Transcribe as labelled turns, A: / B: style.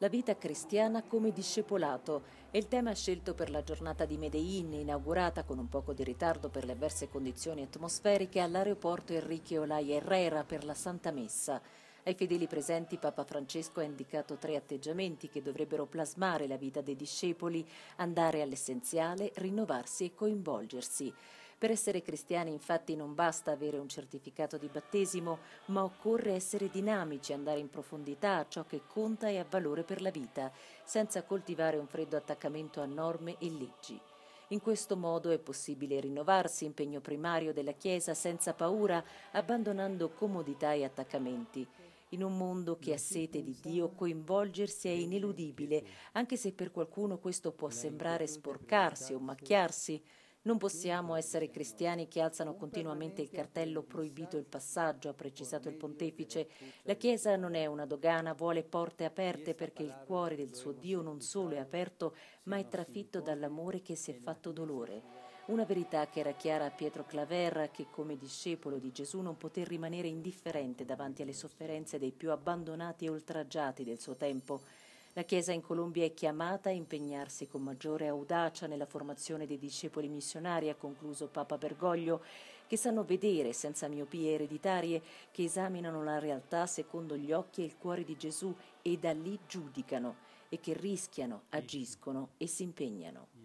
A: La vita cristiana come discepolato è il tema scelto per la giornata di Medellin, inaugurata con un poco di ritardo per le avverse condizioni atmosferiche all'aeroporto Enrique Olaya Herrera per la Santa Messa. Ai fedeli presenti Papa Francesco ha indicato tre atteggiamenti che dovrebbero plasmare la vita dei discepoli, andare all'essenziale, rinnovarsi e coinvolgersi. Per essere cristiani infatti non basta avere un certificato di battesimo, ma occorre essere dinamici, andare in profondità a ciò che conta e ha valore per la vita, senza coltivare un freddo attaccamento a norme e leggi. In questo modo è possibile rinnovarsi impegno primario della Chiesa senza paura, abbandonando comodità e attaccamenti. In un mondo che ha sete di Dio coinvolgersi è ineludibile, anche se per qualcuno questo può sembrare sporcarsi o macchiarsi. Non possiamo essere cristiani che alzano continuamente il cartello proibito il passaggio, ha precisato il pontefice. La Chiesa non è una dogana, vuole porte aperte perché il cuore del suo Dio non solo è aperto, ma è trafitto dall'amore che si è fatto dolore. Una verità che era chiara a Pietro Claver, che come discepolo di Gesù non poté rimanere indifferente davanti alle sofferenze dei più abbandonati e oltraggiati del suo tempo. La Chiesa in Colombia è chiamata a impegnarsi con maggiore audacia nella formazione dei discepoli missionari, ha concluso Papa Bergoglio, che sanno vedere senza miopie ereditarie, che esaminano la realtà secondo gli occhi e il cuore di Gesù e da lì giudicano e che rischiano, agiscono e si impegnano.